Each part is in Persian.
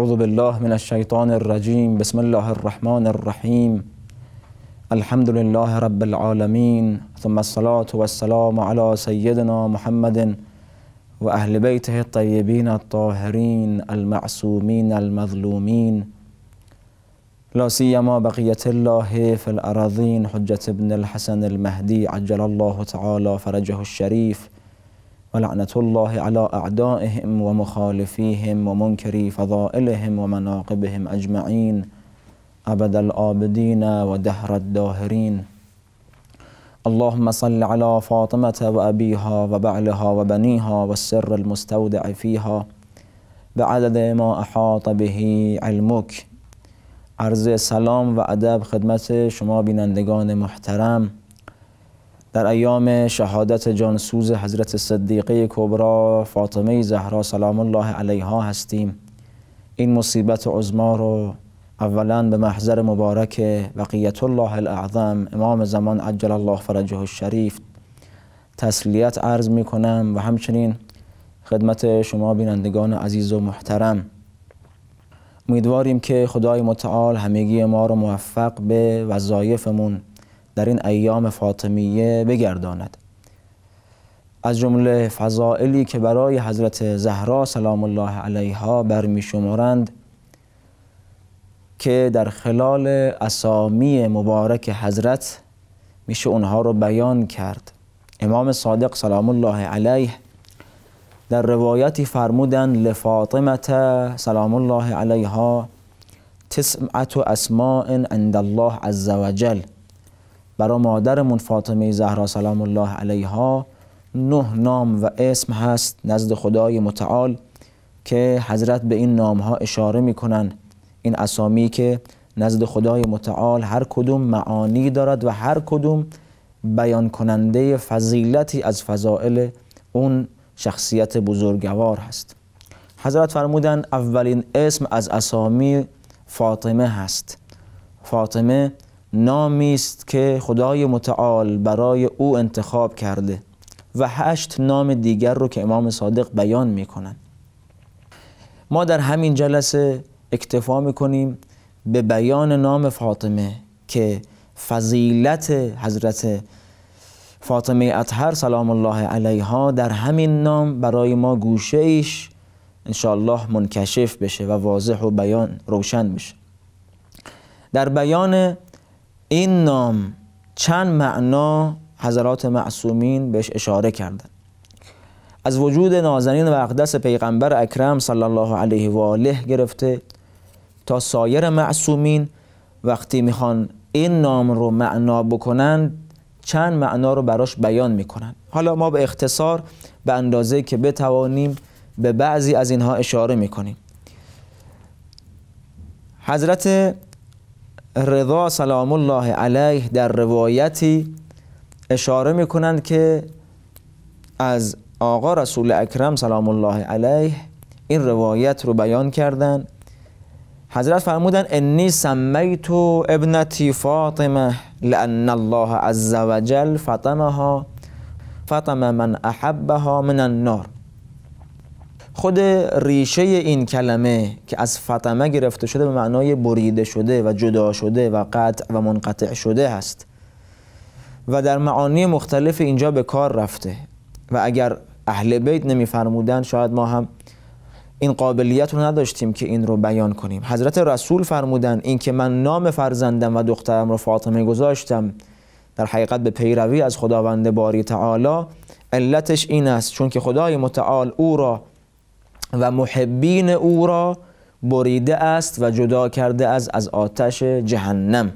أعوذ بالله من الشيطان الرجيم بسم الله الرحمن الرحيم الحمد لله رب العالمين ثم الصلاة والسلام على سيدنا محمد وأهل بيته الطيبين الطاهرين المعصومين المظلومين لا سيما بقية الله في الأراضين حجة ابن الحسن المهدي عجل الله تعالى فرجه الشريف ولعنة الله على أعدائهم ومخالفيهم ومنكري فضائلهم ومناقبهم أجمعين أبد الآبدين ودهر الداهرين اللهم صل على فاطمة وأبيها وبعلها وبنيها والسر المستودع فيها بعدد ما أحاط به علمك عرض سلام و ادب خدمت شما بینندگان محترم در ایام شهادت جانسوز حضرت صدیقه کبرا فاطمه زهرا سلام الله علیها هستیم این مصیبت عظما رو اولا به محضر مبارک بقیت الله الاعظم امام زمان عجل الله فرجه الشریف تسلیت عرض می کنم و همچنین خدمت شما بینندگان عزیز و محترم امیدواریم که خدای متعال همگی ما رو موفق به وظایفمون در این ایام فاطمیه بگرداند از جمله فضائلی که برای حضرت زهرا سلام الله علیها برمی شمارند که در خلال اسامی مبارک حضرت میشه اونها رو بیان کرد امام صادق سلام الله علیه در روایتی فرمودن لفاطمه سلام الله علیها تسمعت اسماء عند الله عز وجل برای مادرمون فاطمه زهرا سلام الله علیها نه نام و اسم هست نزد خدای متعال که حضرت به این نام ها اشاره میکنن این اسامی که نزد خدای متعال هر کدوم معانی دارد و هر کدوم بیان کننده فضیلتی از فضائل اون شخصیت بزرگوار هست حضرت فرمودن اولین اسم از اسامی فاطمه هست فاطمه نامی است که خدای متعال برای او انتخاب کرده و هشت نام دیگر رو که امام صادق بیان میکنن ما در همین جلسه اکتفا میکنیم به بیان نام فاطمه که فضیلت حضرت فاطمه اطهر سلام الله علیها در همین نام برای ما گوشه ایش انشاءالله منکشف بشه و واضح و بیان روشن بشه در بیان این نام چند معنا حضرات معصومین بهش اشاره کردند از وجود نازنین و اقدس پیغمبر اکرم صلی الله علیه و آله گرفته تا سایر معصومین وقتی میخوان این نام رو معنا بکنند چند معنا رو براش بیان میکنند؟ حالا ما به اختصار به اندازه که بتوانیم به بعضی از اینها اشاره میکنیم حضرت رضا سلام الله علیه در روایتی اشاره می کنند که از آقا رسول اکرم سلام الله علیه این روایت رو بیان کردند حضرت فرمودن انی سمیت ابنتی فاطمه لان الله عز وجل فطمها فطم من احبها من النار خود ریشه این کلمه که از فطمه گرفته شده به معنای بریده شده و جدا شده و قطع و منقطع شده هست و در معانی مختلف اینجا به کار رفته و اگر اهل بیت نمیفرمودن شاید ما هم این قابلیت رو نداشتیم که این رو بیان کنیم حضرت رسول فرمودن اینکه من نام فرزندم و دخترم رو فاطمه گذاشتم در حقیقت به پیروی از خداوند باری تعالی علتش این است چون که خدای متعال او را و محبین او را بریده است و جدا کرده از از آتش جهنم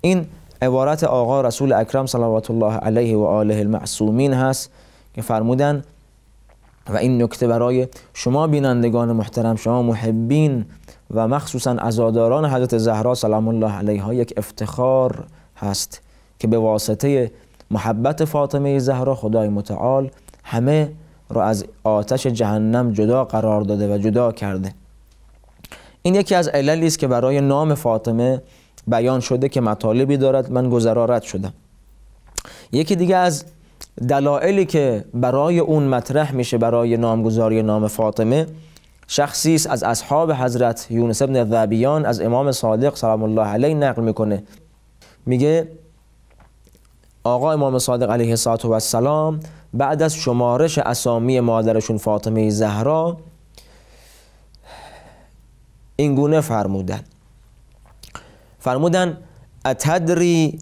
این عبارت آقا رسول اکرم صلوات الله علیه و آله المعصومین هست که فرمودن و این نکته برای شما بینندگان محترم شما محبین و مخصوصا عزاداران حضرت زهرا سلام الله علیها یک افتخار هست که به واسطه محبت فاطمه زهرا خدای متعال همه رو از آتش جهنم جدا قرار داده و جدا کرده این یکی از عللی است که برای نام فاطمه بیان شده که مطالبی دارد من گذرا شدم یکی دیگه از دلایلی که برای اون مطرح میشه برای نامگذاری نام فاطمه شخصی است از اصحاب حضرت یونس ابن ذبیان از امام صادق سلام الله علیه نقل میکنه میگه آقا امام صادق علیه السلام بعد از شمارش اسامی مادرشون فاطمه زهرا اینگونه فرمودن فرمودن اتدری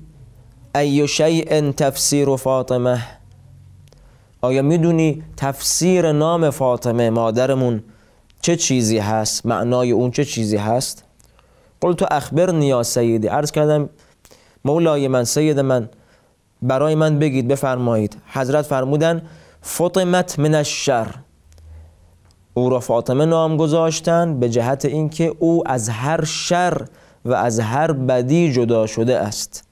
ای شیء تفسیر فاطمه آیا میدونی تفسیر نام فاطمه مادرمون چه چیزی هست معنای اون چه چیزی هست تو اخبر نیا سیدی عرض کردم مولای من سید من برای من بگید بفرمایید حضرت فرمودن فطمت من الشر او را فاطمه نام گذاشتن به جهت اینکه او از هر شر و از هر بدی جدا شده است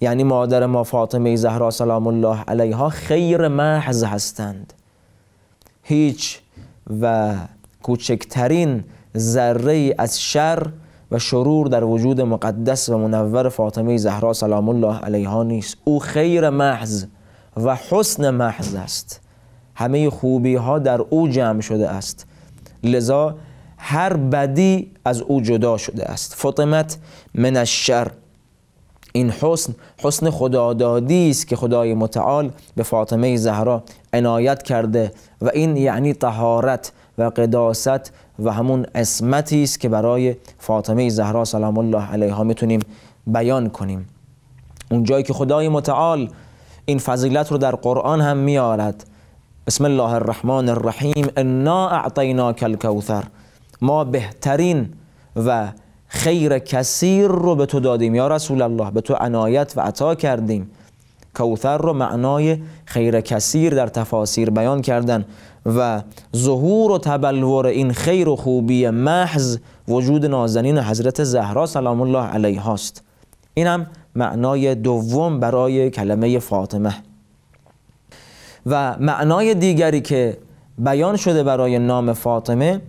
یعنی مادر ما فاطمه زهرا سلام الله علیها خیر محض هستند هیچ و کوچکترین ذره از شر و شرور در وجود مقدس و منور فاطمه زهرا سلام الله علیها نیست او خیر محض و حسن محض است همه خوبی ها در او جمع شده است لذا هر بدی از او جدا شده است فطمت من الشر این حسن حسن خدادادی است که خدای متعال به فاطمه زهرا عنایت کرده و این یعنی طهارت و قداست و همون اسمتی است که برای فاطمه زهرا سلام الله علیها میتونیم بیان کنیم جایی که خدای متعال این فضیلت رو در قرآن هم میارد بسم الله الرحمن الرحیم انا اعطیناک الکوثر ما بهترین و خیر کثیر رو به تو دادیم یا رسول الله به تو عنایت و عطا کردیم کوثر رو معنای خیر کثیر در تفاسیر بیان کردن و ظهور و تبلور این خیر و خوبی محض وجود نازنین حضرت زهرا سلام الله علیه است این هم معنای دوم برای کلمه فاطمه و معنای دیگری که بیان شده برای نام فاطمه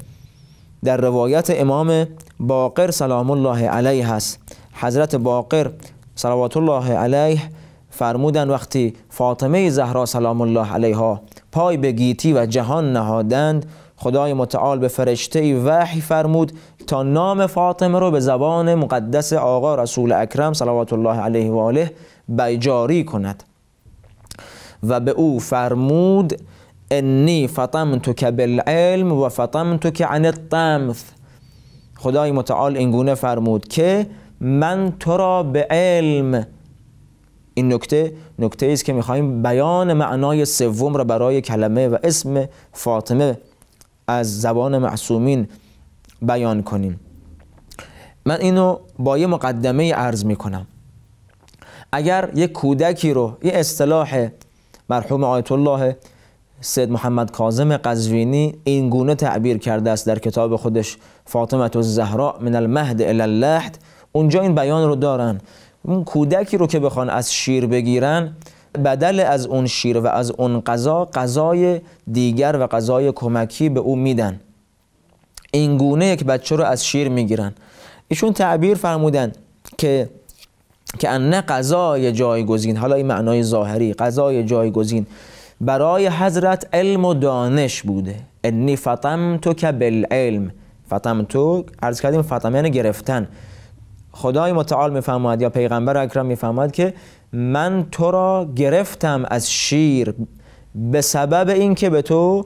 در روایت امام باقر سلام الله علیه هست حضرت باقر صلوات الله علیه فرمودن وقتی فاطمه زهرا سلام الله علیها پای به گیتی و جهان نهادند خدای متعال به فرشته وحی فرمود تا نام فاطمه رو به زبان مقدس آقا رسول اکرم صلوات الله علیه و آله بیجاری کند و به او فرمود انی فطمتک بالعلم و فطمتک عن الطمث خدای متعال اینگونه فرمود که من تو را به علم این نکته نکته است که میخواهیم بیان معنای سوم را برای کلمه و اسم فاطمه از زبان معصومین بیان کنیم من اینو با یه مقدمه عرض میکنم اگر یک کودکی رو یه اصطلاح مرحوم آیت الله سید محمد کاظم قزوینی این گونه تعبیر کرده است در کتاب خودش فاطمه الزهراء من المهد الی اللحد اونجا این بیان رو دارن اون کودکی رو که بخوان از شیر بگیرن بدل از اون شیر و از اون غذا غذای دیگر و غذای کمکی به او میدن این گونه یک بچه رو از شیر میگیرن ایشون تعبیر فرمودن که که انه غذای جایگزین حالا این معنای ظاهری غذای جایگزین برای حضرت علم و دانش بوده انی فطمتو که بالعلم فطمتو عرض کردیم فطمه یعنی گرفتن خدای متعال میفرماد یا پیغمبر اکرم میفرماید که من تو را گرفتم از شیر به سبب اینکه به تو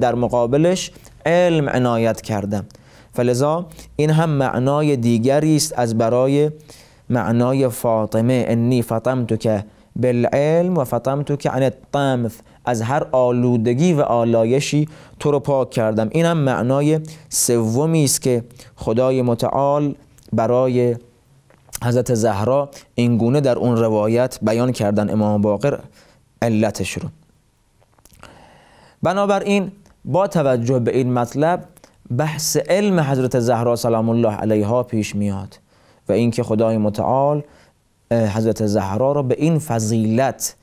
در مقابلش علم عنایت کردم فلذا این هم معنای دیگری است از برای معنای فاطمه انی فطمتک که بالعلم و فطمتک که عن از هر آلودگی و آلایشی تو رو پاک کردم این هم معنای سومی است که خدای متعال برای حضرت زهرا اینگونه در اون روایت بیان کردن امام باقر علتش رو بنابراین با توجه به این مطلب بحث علم حضرت زهرا سلام الله علیها پیش میاد و اینکه خدای متعال حضرت زهرا را به این فضیلت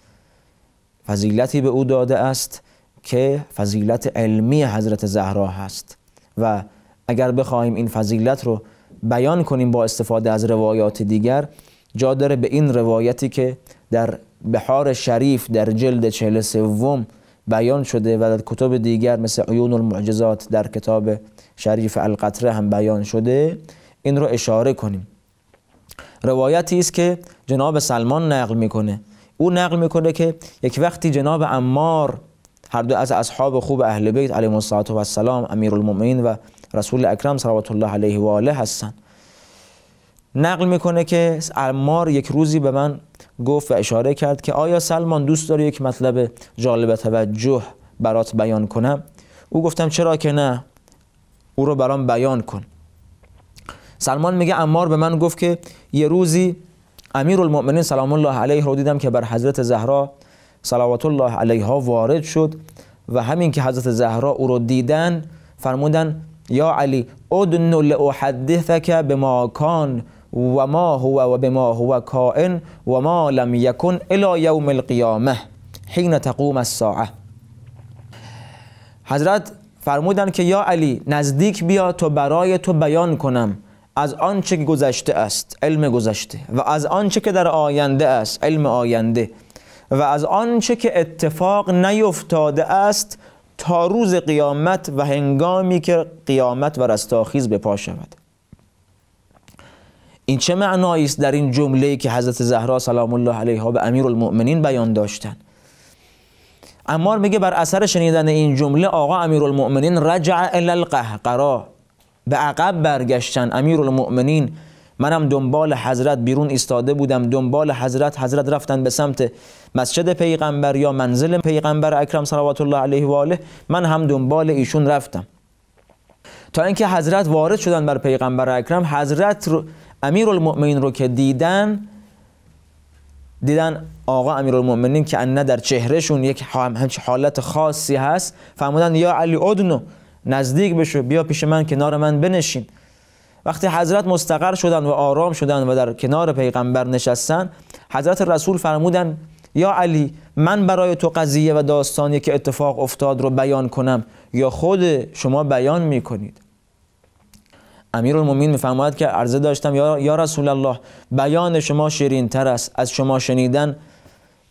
فضیلتی به او داده است که فضیلت علمی حضرت زهرا هست و اگر بخوایم این فضیلت رو بیان کنیم با استفاده از روایات دیگر جا داره به این روایتی که در بحار شریف در جلد چهل سوم بیان شده و در کتب دیگر مثل عیون المعجزات در کتاب شریف القطره هم بیان شده این رو اشاره کنیم روایتی است که جناب سلمان نقل میکنه او نقل میکنه که یک وقتی جناب عمار هر دو از اصحاب خوب اهل بیت علیه و السلام امیر المؤمنین و رسول اکرم صلوات الله علیه و آله هستند نقل میکنه که عمار یک روزی به من گفت و اشاره کرد که آیا سلمان دوست داره یک مطلب جالب توجه برات بیان کنم او گفتم چرا که نه او رو برام بیان کن سلمان میگه امار به من گفت که یه روزی امیر المؤمنین سلام الله علیه رو دیدم که بر حضرت زهرا صلوات الله علیها وارد شد و همین که حضرت زهرا او رو دیدن فرمودن یا علی ادن لأحدثك بما کان و ما هو و بما هو کائن و ما لم یکن الی یوم القیامه حین تقوم الساعه حضرت فرمودند که یا علی نزدیک بیا تا برای تو بیان کنم از آنچه گذشته است علم گذشته و از آنچه که در آینده است علم آینده و از آنچه که اتفاق نیفتاده است تا روز قیامت و هنگامی که قیامت و رستاخیز به پا شود این چه معنایی است در این جمله که حضرت زهرا سلام الله علیها به امیرالمؤمنین بیان داشتند امار میگه بر اثر شنیدن این جمله آقا امیرالمؤمنین رجع الی القهقرا به عقب برگشتن امیرالمؤمنین منم دنبال حضرت بیرون ایستاده بودم دنبال حضرت حضرت رفتن به سمت مسجد پیغمبر یا منزل پیغمبر اکرم صلوات الله علیه و آله من هم دنبال ایشون رفتم تا اینکه حضرت وارد شدن بر پیغمبر اکرم حضرت رو امیرالمؤمنین رو که دیدن دیدن آقا امیرالمؤمنین که انه در چهرهشون یک همچ حالت خاصی هست فرمودن یا علی ادنو نزدیک بشو بیا پیش من کنار من بنشین وقتی حضرت مستقر شدن و آرام شدن و در کنار پیغمبر نشستن حضرت رسول فرمودن یا علی من برای تو قضیه و داستانی که اتفاق افتاد رو بیان کنم یا خود شما بیان میکنید امیر المومین میفرماید که عرضه داشتم یا رسول الله بیان شما شیرین تر است از شما شنیدن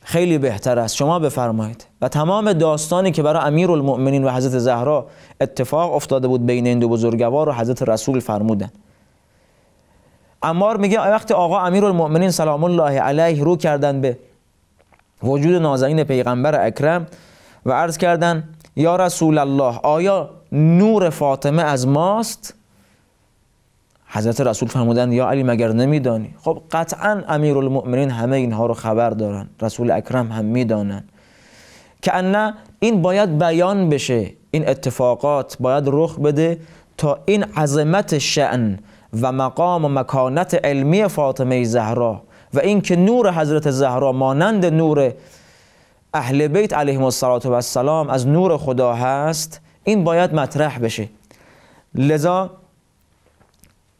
خیلی بهتر است شما بفرمایید و تمام داستانی که برای امیر المؤمنین و حضرت زهرا اتفاق افتاده بود بین این دو بزرگوار و حضرت رسول فرمودن امار میگه وقتی آقا امیر المؤمنین سلام الله علیه رو کردن به وجود نازنین پیغمبر اکرم و عرض کردن یا رسول الله آیا نور فاطمه از ماست؟ حضرت رسول فرمودند یا علی مگر نمیدانی خب قطعا امیرالمؤمنین همه اینها رو خبر دارن رسول اکرم هم میدانند که انه این باید بیان بشه این اتفاقات باید رخ بده تا این عظمت شعن و مقام و مکانت علمی فاطمه زهرا و اینکه نور حضرت زهرا مانند نور اهل بیت علیهم السلام از نور خدا هست این باید مطرح بشه لذا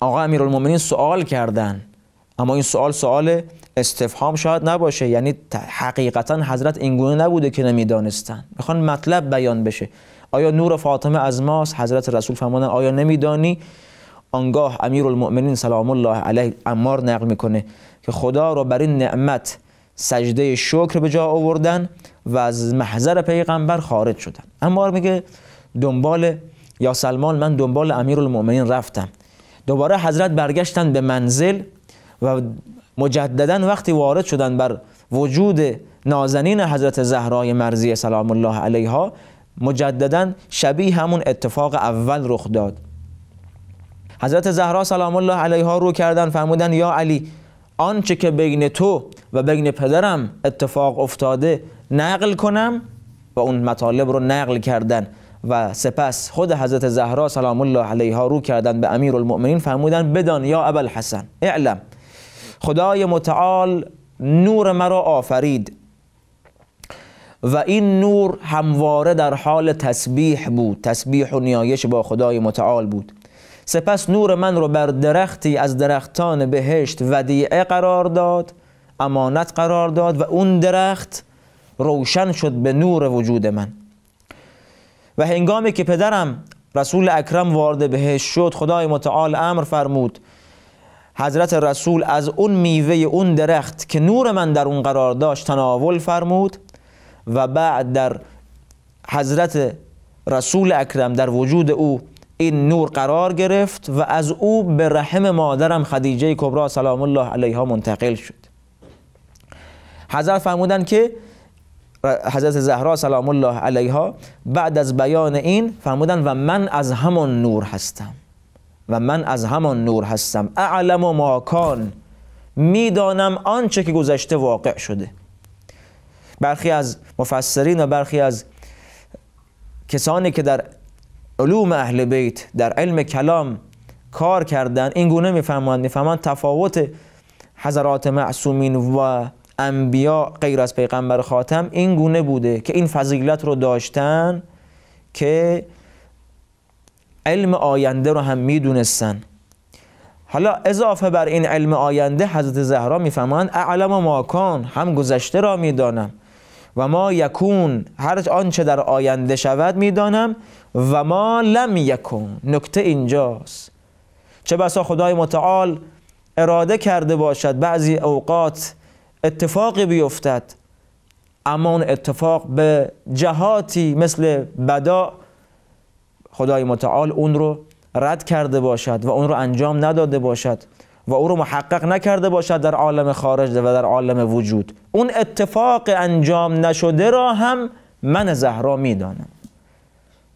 آقا امیرالمومنین سوال کردن اما این سوال سوال استفهام شاید نباشه یعنی حقیقتا حضرت اینگونه نبوده که نمیدانستن میخوان مطلب بیان بشه آیا نور فاطمه از ماست حضرت رسول فرمودن آیا نمیدانی آنگاه امیرالمؤمنین سلام الله علیه امار نقل میکنه که خدا را بر این نعمت سجده شکر به جا آوردن و از محضر پیغمبر خارج شدن امار میگه دنبال یا سلمان من دنبال امیرالمؤمنین رفتم دوباره حضرت برگشتن به منزل و مجددا وقتی وارد شدن بر وجود نازنین حضرت زهرای مرزی سلام الله علیها مجددا شبیه همون اتفاق اول رخ داد حضرت زهرا سلام الله علیها رو کردن فرمودن یا علی آنچه که بین تو و بین پدرم اتفاق افتاده نقل کنم و اون مطالب رو نقل کردن و سپس خود حضرت زهرا سلام الله علیها رو کردند به امیر المؤمنین فرمودن بدان یا ابل حسن اعلم خدای متعال نور مرا آفرید و این نور همواره در حال تسبیح بود تسبیح و نیایش با خدای متعال بود سپس نور من رو بر درختی از درختان بهشت ودیعه قرار داد امانت قرار داد و اون درخت روشن شد به نور وجود من و هنگامی که پدرم رسول اکرم وارد بهش شد خدای متعال امر فرمود حضرت رسول از اون میوه اون درخت که نور من در اون قرار داشت تناول فرمود و بعد در حضرت رسول اکرم در وجود او این نور قرار گرفت و از او به رحم مادرم خدیجه کبرا سلام الله علیها منتقل شد حضرت فرمودن که حضرت زهرا سلام الله علیها بعد از بیان این فرمودن و من از همان نور هستم و من از همان نور هستم اعلم و ماکان میدانم آنچه که گذشته واقع شده برخی از مفسرین و برخی از کسانی که در علوم اهل بیت در علم کلام کار کردن این گونه میفهمند میفهمند تفاوت حضرات معصومین و انبیا غیر از پیغمبر خاتم این گونه بوده که این فضیلت رو داشتن که علم آینده رو هم میدونستن حالا اضافه بر این علم آینده حضرت زهرا میفهمند اعلم ما کان هم گذشته را میدانم و ما یکون هر آنچه در آینده شود میدانم و ما لم یکون نکته اینجاست چه بسا خدای متعال اراده کرده باشد بعضی اوقات اتفاقی بیفتد اما اون اتفاق به جهاتی مثل بدا خدای متعال اون رو رد کرده باشد و اون رو انجام نداده باشد و او رو محقق نکرده باشد در عالم خارج و در عالم وجود اون اتفاق انجام نشده را هم من زهرا میدانم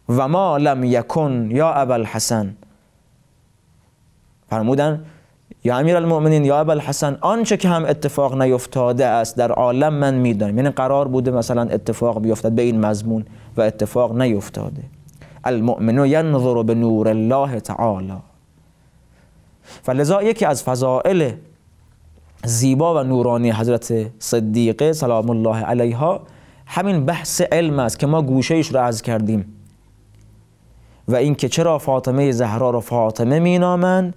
و ما لم یکن یا ابل حسن فرمودن یا امیر المؤمنین یا ابل حسن آنچه که هم اتفاق نیفتاده است در عالم من میدانم یعنی قرار بوده مثلا اتفاق بیفتد به این مضمون و اتفاق نیفتاده المؤمنو ینظر به نور الله تعالی فلذا یکی از فضائل زیبا و نورانی حضرت صدیقه سلام الله علیها همین بحث علم است که ما گوشهش را عرض کردیم و اینکه چرا فاطمه زهرا رو فاطمه مینامند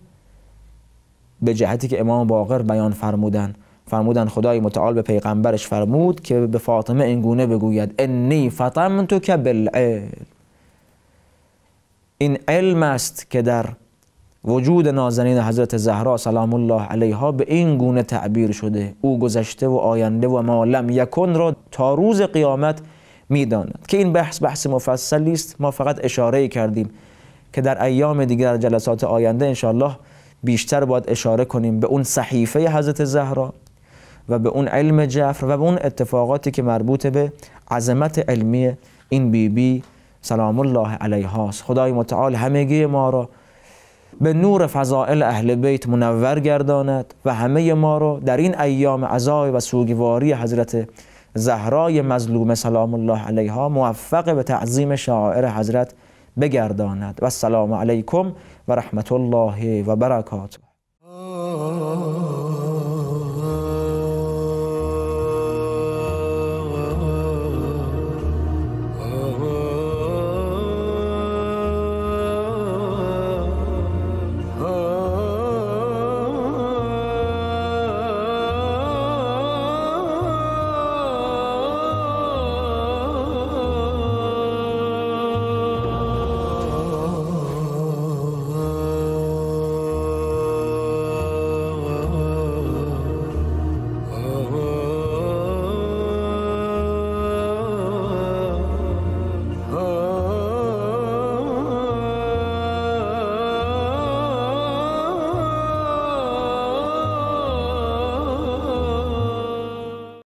به جهتی که امام باقر بیان فرمودن فرمودن خدای متعال به پیغمبرش فرمود که به فاطمه اینگونه بگوید انی تو که بالعلم این علم است که در وجود نازنین حضرت زهرا سلام الله علیها به این گونه تعبیر شده او گذشته و آینده و ما لم یکن را تا روز قیامت میداند که این بحث بحث مفصلی است ما فقط اشاره کردیم که در ایام دیگر جلسات آینده انشالله بیشتر باید اشاره کنیم به اون صحیفه حضرت زهرا و به اون علم جفر و به اون اتفاقاتی که مربوط به عظمت علمی این بیبی بی سلام الله هاست خدای متعال همگی ما را به نور فضائل اهل بیت منور گرداند و همه ما را در این ایام عزای و سوگواری حضرت زهرای مظلوم سلام الله علیها موفق به تعظیم شاعر حضرت بگرداند و السلام علیکم و رحمت الله و برکاته